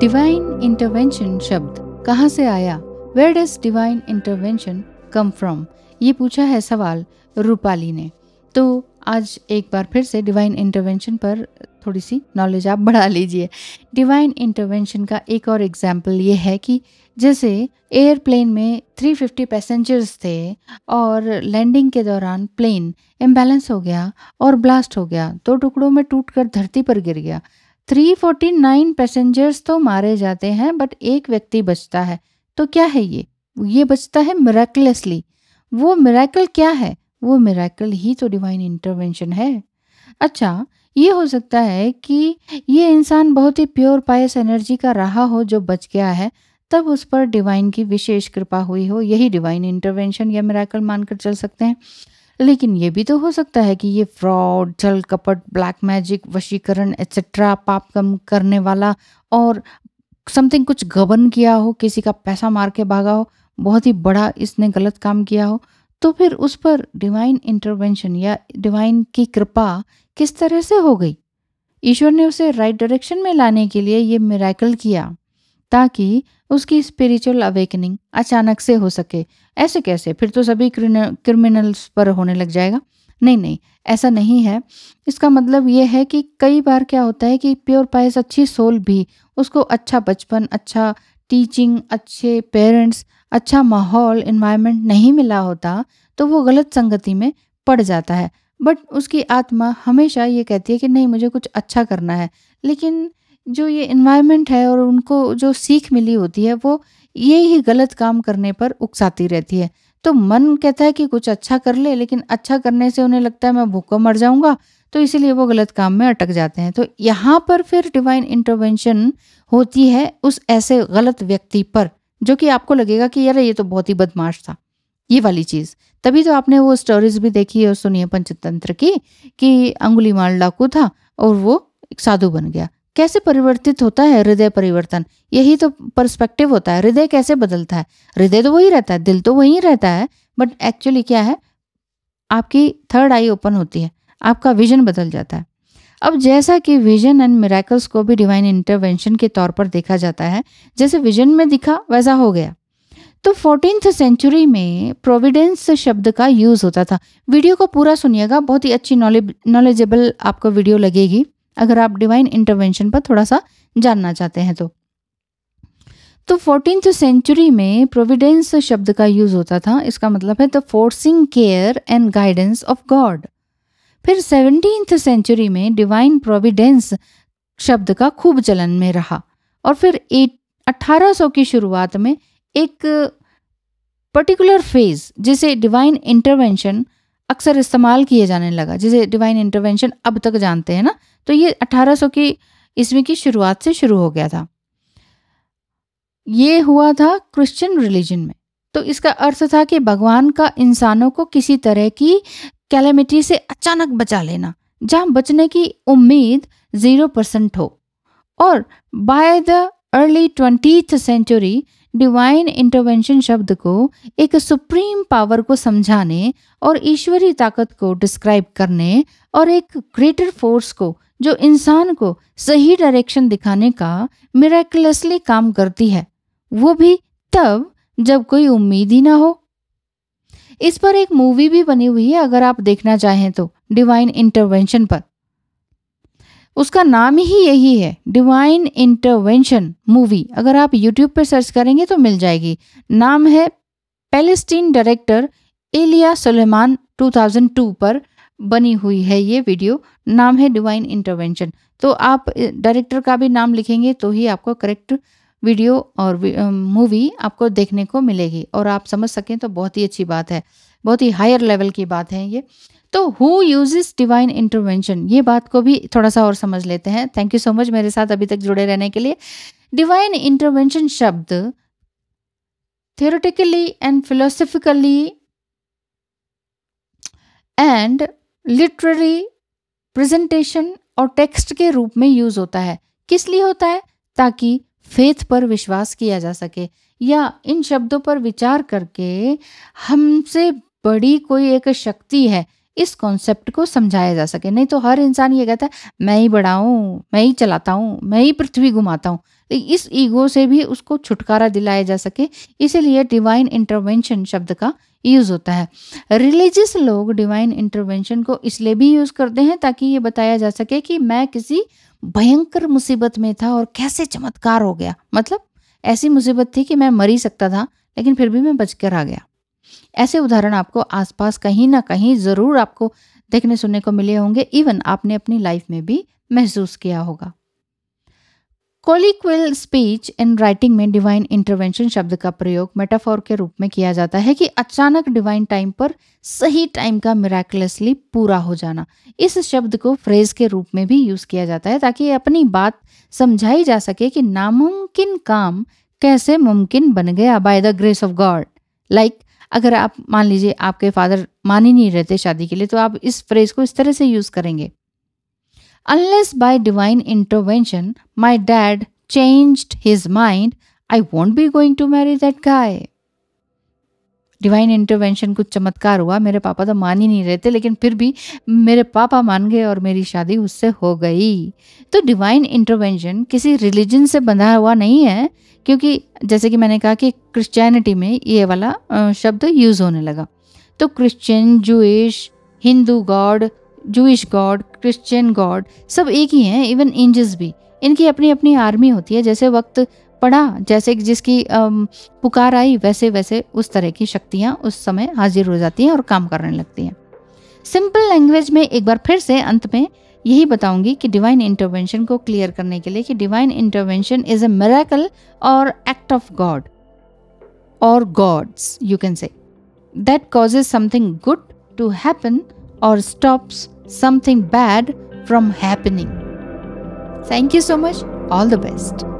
divine intervention शब्द कहाँ से आया where does divine intervention come from ये पूछा है सवाल रूपाली ने तो आज एक बार फिर से डिवाइन इंटरवेंशन पर थोड़ी सी नॉलेज आप बढ़ा लीजिए डिवाइन इंटरवेंशन का एक और एग्जाम्पल ये है कि जैसे एयरप्लेन में 350 पैसेंजर्स थे और लैंडिंग के दौरान प्लेन इम्बैलेंस हो गया और ब्लास्ट हो गया दो टुकड़ों में टूट कर धरती पर गिर गया 349 पैसेंजर्स तो मारे जाते हैं बट एक व्यक्ति बचता है तो क्या है ये ये बचता है मेरेकलेसली वो मेरेकल क्या है वो मेरेकल ही तो डिवाइन इंटरवेंशन है अच्छा ये हो सकता है कि ये इंसान बहुत ही प्योर पायस एनर्जी का रहा हो जो बच गया है तब उस पर डिवाइन की विशेष कृपा हुई हो यही डिवाइन इंटरवेंशन या मेरेकल मानकर चल सकते हैं लेकिन ये भी तो हो सकता है कि ये फ्रॉड जल कपट ब्लैक मैजिक वशीकरण एक्सेट्रा पाप कम करने वाला और समथिंग कुछ गबन किया हो किसी का पैसा मार के भागा हो बहुत ही बड़ा इसने गलत काम किया हो तो फिर उस पर डिवाइन इंटरवेंशन या डिवाइन की कृपा किस तरह से हो गई ईश्वर ने उसे राइट डायरेक्शन में लाने के लिए ये मेराकल किया ताकि उसकी स्पिरिचुअल अवेकनिंग अचानक से हो सके ऐसे कैसे फिर तो सभी क्रिमिनल्स पर होने लग जाएगा नहीं नहीं ऐसा नहीं है इसका मतलब ये है कि कई बार क्या होता है कि प्योर पायस अच्छी सोल भी उसको अच्छा बचपन अच्छा टीचिंग अच्छे पेरेंट्स अच्छा माहौल इन्वायरमेंट नहीं मिला होता तो वो गलत संगति में पड़ जाता है बट उसकी आत्मा हमेशा ये कहती है कि नहीं मुझे कुछ अच्छा करना है लेकिन जो ये इन्वायरमेंट है और उनको जो सीख मिली होती है वो ये ही गलत काम करने पर उकसाती रहती है तो मन कहता है कि कुछ अच्छा कर ले लेकिन अच्छा करने से उन्हें लगता है मैं भूखा मर जाऊंगा तो इसीलिए वो गलत काम में अटक जाते हैं तो यहाँ पर फिर डिवाइन इंटरवेंशन होती है उस ऐसे गलत व्यक्ति पर जो कि आपको लगेगा कि यार ये तो बहुत ही बदमाश था ये वाली चीज़ तभी तो आपने वो स्टोरीज भी देखी और सुनी है पंचतंत्र की कि अंगुली माल डाकू था और वो एक साधु बन गया कैसे परिवर्तित होता है हृदय परिवर्तन यही तो पर्सपेक्टिव होता है हृदय कैसे बदलता है हृदय तो वही रहता है दिल तो वही रहता है बट एक्चुअली क्या है आपकी थर्ड आई ओपन होती है आपका विजन बदल जाता है अब जैसा कि विजन एंड मेराकल्स को भी डिवाइन इंटरवेंशन के तौर पर देखा जाता है जैसे विजन में दिखा वैसा हो गया तो फोर्टीन सेंचुरी में प्रोविडेंस शब्द का यूज़ होता था वीडियो को पूरा सुनिएगा बहुत ही अच्छी नॉलेज नॉलेजेबल आपको वीडियो लगेगी अगर आप डिवाइन इंटरवेंशन पर थोड़ा सा जानना चाहते हैं तो तो फोर्टीन सेंचुरी में प्रोविडेंस शब्द का यूज होता था इसका मतलब है the forcing care and guidance of God फिर सेवनटीन सेंचुरी में डिवाइन प्रोविडेंस शब्द का खूब चलन में रहा और फिर अट्ठारह सौ की शुरुआत में एक पर्टिकुलर फेज जिसे डिवाइन इंटरवेंशन अक्सर इस्तेमाल किए जाने लगा जिसे डिवाइन इंटरवेंशन अब तक जानते हैं ना तो ये 1800 की ईस्वी की शुरुआत से शुरू हो गया था ये हुआ था क्रिश्चियन रिलीजन में तो इसका अर्थ था कि भगवान का इंसानों को किसी तरह की कैलेमिटी से अचानक बचा लेना जहाँ बचने की उम्मीद ज़ीरो परसेंट हो और by the early twenty century divine intervention शब्द को एक सुप्रीम पावर को समझाने और ईश्वरी ताकत को डिस्क्राइब करने और एक ग्रेटर फोर्स को जो इंसान को सही डायरेक्शन दिखाने का मेरेकुलसली काम करती है वो भी तब जब कोई उम्मीद ही ना हो इस पर एक मूवी भी बनी हुई है अगर आप देखना चाहें तो डिवाइन इंटरवेंशन पर उसका नाम ही यही है डिवाइन इंटरवेंशन मूवी अगर आप यूट्यूब पर सर्च करेंगे तो मिल जाएगी नाम है पैलेस्टीन डायरेक्टर एलिया सलेमान 2002 पर बनी हुई है ये वीडियो नाम है डिवाइन इंटरवेंशन तो आप डायरेक्टर का भी नाम लिखेंगे तो ही आपको करेक्ट वीडियो और मूवी आपको देखने को मिलेगी और आप समझ सकें तो बहुत ही अच्छी बात है बहुत ही हायर लेवल की बात है ये तो हु यूजेस डिवाइन इंटरवेंशन ये बात को भी थोड़ा सा और समझ लेते हैं थैंक यू सो मच मेरे साथ अभी तक जुड़े रहने के लिए डिवाइन इंटरवेंशन शब्द theoretically and philosophically and literary presentation और टेक्स्ट के रूप में यूज होता है किस लिए होता है ताकि फेथ पर विश्वास किया जा सके या इन शब्दों पर विचार करके हमसे बड़ी कोई एक शक्ति है इस कॉन्सेप्ट को समझाया जा सके नहीं तो हर इंसान ये कहता है मैं ही बड़ा हूँ मैं ही चलाता हूँ मैं ही पृथ्वी घुमाता हूँ तो इस ईगो से भी उसको छुटकारा दिलाया जा सके इसीलिए डिवाइन इंटरवेंशन शब्द का यूज़ होता है रिलीजियस लोग डिवाइन इंटरवेंशन को इसलिए भी यूज़ करते हैं ताकि ये बताया जा सके कि मैं किसी भयंकर मुसीबत में था और कैसे चमत्कार हो गया मतलब ऐसी मुसीबत थी कि मैं मर ही सकता था लेकिन फिर भी मैं बचकर आ गया ऐसे उदाहरण आपको आसपास कहीं ना कहीं ज़रूर आपको देखने सुनने को मिले होंगे इवन आपने अपनी लाइफ में भी महसूस किया होगा कोलिक्विल स्पीच इन राइटिंग में डिवाइन इंटरवेंशन शब्द का प्रयोग मेटाफोर के रूप में किया जाता है कि अचानक डिवाइन टाइम पर सही टाइम का मिराकुलसली पूरा हो जाना इस शब्द को फ्रेज के रूप में भी यूज़ किया जाता है ताकि अपनी बात समझाई जा सके कि नामुमकिन काम कैसे मुमकिन बन गया by the grace of God like अगर आप मान लीजिए आपके फादर मान ही नहीं रहते शादी के लिए तो आप इस फ्रेज को इस तरह से यूज़ करेंगे unless by divine intervention my dad changed his mind I won't be going to marry that guy divine intervention कुछ चमत्कार हुआ मेरे पापा तो मान ही नहीं रहे थे लेकिन फिर भी मेरे पापा मान गए और मेरी शादी उससे हो गई तो डिवाइन इंटरवेंशन किसी रिलीजन से बंधा हुआ नहीं है क्योंकि जैसे कि मैंने कहा कि क्रिश्चियनिटी में ये वाला शब्द यूज़ होने लगा तो Christian Jewish Hindu God Jewish God Christian God सब एक ही हैं इवन इंजस भी इनकी अपनी अपनी आर्मी होती है जैसे वक्त पड़ा जैसे जिसकी पुकार आई वैसे वैसे उस तरह की शक्तियाँ उस समय हाजिर हो जाती हैं और काम करने लगती हैं सिंपल लैंग्वेज में एक बार फिर से अंत में यही बताऊंगी कि डिवाइन इंटरवेंशन को क्लियर करने के लिए कि divine intervention is a miracle और एक्ट ऑफ गॉड और God's you can say that causes something good to happen और stops something bad from happening thank you so much all the best